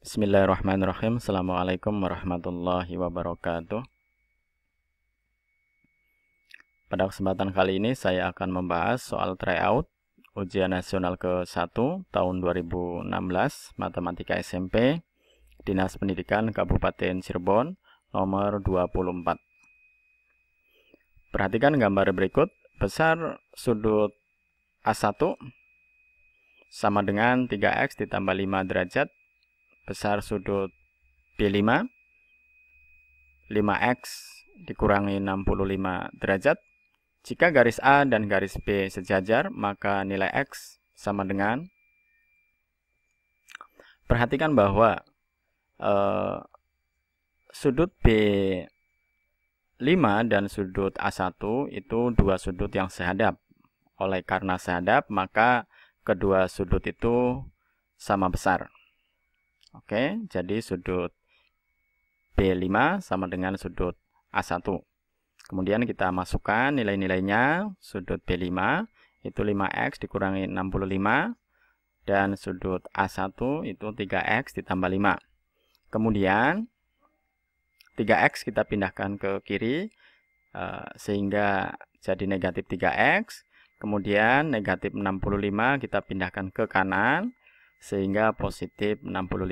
Bismillahirrahmanirrahim. Assalamualaikum warahmatullahi wabarakatuh. Pada kesempatan kali ini saya akan membahas soal tryout ujian nasional ke-1 tahun 2016 Matematika SMP Dinas Pendidikan Kabupaten Cirebon nomor 24. Perhatikan gambar berikut. Besar sudut A1 sama dengan 3x ditambah 5 derajat besar sudut P5 5x dikurangi 65 derajat jika garis A dan garis B sejajar maka nilai x sama dengan perhatikan bahwa eh, sudut B 5 dan sudut A1 itu dua sudut yang sehadap. Oleh karena sehadap, maka kedua sudut itu sama besar. Oke, jadi sudut B5 sama dengan sudut A1. Kemudian kita masukkan nilai-nilainya, sudut B5 itu 5X dikurangi 65, dan sudut A1 itu 3X ditambah 5. Kemudian 3X kita pindahkan ke kiri, eh, sehingga jadi negatif 3X. Kemudian negatif 65 kita pindahkan ke kanan, sehingga positif 65.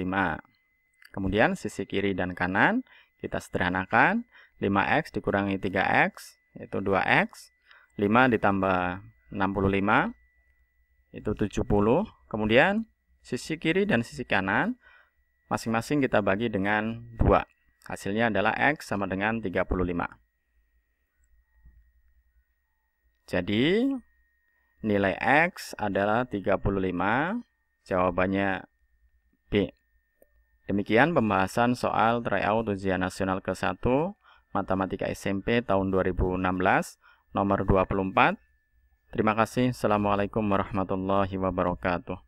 Kemudian sisi kiri dan kanan kita sederhanakan 5x dikurangi 3x itu 2x 5 ditambah 65 itu 70 kemudian sisi kiri dan sisi kanan masing-masing kita bagi dengan 2 hasilnya adalah x sama dengan 35 jadi nilai x adalah 35 Jawabannya B. Demikian pembahasan soal tryout ujian nasional ke-1 Matematika SMP tahun 2016 nomor 24. Terima kasih. Assalamualaikum warahmatullahi wabarakatuh.